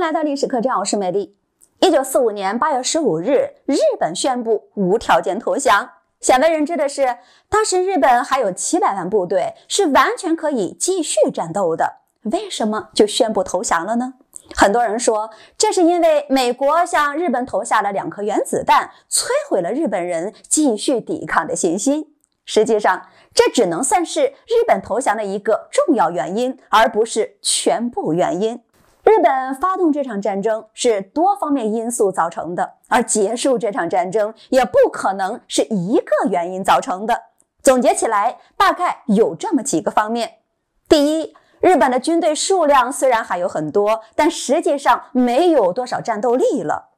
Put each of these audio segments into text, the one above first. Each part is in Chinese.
来到历史课栈，我是美丽。一九四五年八月十五日，日本宣布无条件投降。鲜为人知的是，当时日本还有七百万部队是完全可以继续战斗的。为什么就宣布投降了呢？很多人说，这是因为美国向日本投下了两颗原子弹，摧毁了日本人继续抵抗的信心。实际上，这只能算是日本投降的一个重要原因，而不是全部原因。日本发动这场战争是多方面因素造成的，而结束这场战争也不可能是一个原因造成的。总结起来，大概有这么几个方面：第一，日本的军队数量虽然还有很多，但实际上没有多少战斗力了。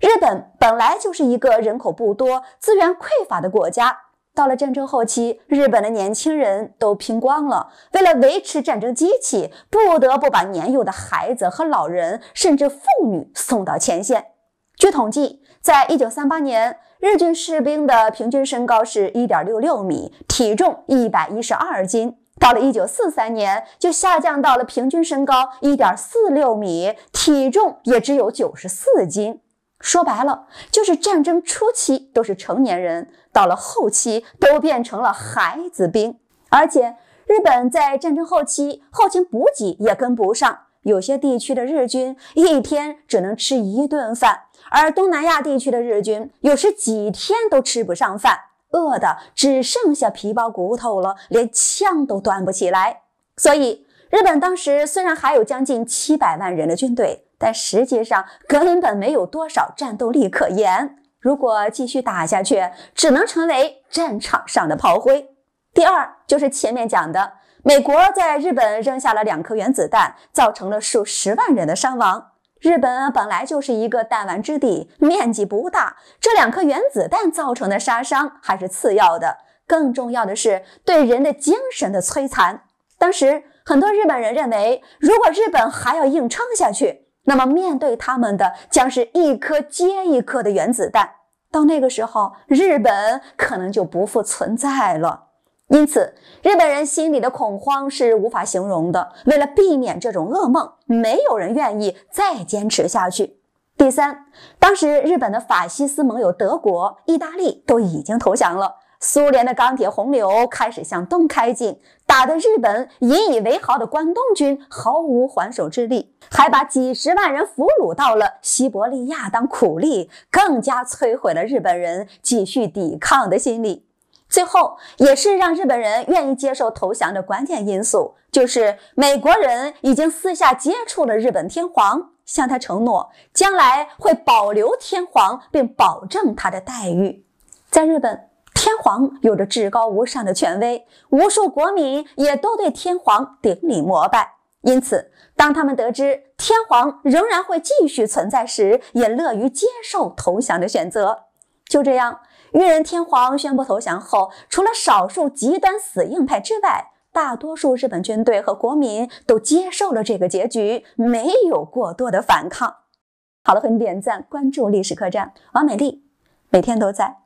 日本本来就是一个人口不多、资源匮乏的国家。到了战争后期，日本的年轻人都拼光了，为了维持战争机器，不得不把年幼的孩子和老人，甚至妇女送到前线。据统计，在一九三八年，日军士兵的平均身高是一点六六米，体重一百一十二斤；到了一九四三年，就下降到了平均身高一点四六米，体重也只有九十四斤。说白了，就是战争初期都是成年人，到了后期都变成了孩子兵。而且日本在战争后期后勤补给也跟不上，有些地区的日军一天只能吃一顿饭，而东南亚地区的日军有时几天都吃不上饭，饿的只剩下皮包骨头了，连枪都端不起来。所以，日本当时虽然还有将近七百万人的军队。但实际上，根本没有多少战斗力可言。如果继续打下去，只能成为战场上的炮灰。第二，就是前面讲的，美国在日本扔下了两颗原子弹，造成了数十万人的伤亡。日本本来就是一个弹丸之地，面积不大，这两颗原子弹造成的杀伤还是次要的，更重要的是对人的精神的摧残。当时很多日本人认为，如果日本还要硬撑下去，那么面对他们的将是一颗接一颗的原子弹，到那个时候，日本可能就不复存在了。因此，日本人心里的恐慌是无法形容的。为了避免这种噩梦，没有人愿意再坚持下去。第三，当时日本的法西斯盟友德国、意大利都已经投降了。苏联的钢铁洪流开始向东开进，打得日本引以为豪的关东军毫无还手之力，还把几十万人俘虏到了西伯利亚当苦力，更加摧毁了日本人继续抵抗的心理。最后，也是让日本人愿意接受投降的关键因素，就是美国人已经私下接触了日本天皇，向他承诺将来会保留天皇并保证他的待遇。在日本。天皇有着至高无上的权威，无数国民也都对天皇顶礼膜拜。因此，当他们得知天皇仍然会继续存在时，也乐于接受投降的选择。就这样，裕仁天皇宣布投降后，除了少数极端死硬派之外，大多数日本军队和国民都接受了这个结局，没有过多的反抗。好了，欢迎点赞关注历史客栈，王美丽，每天都在。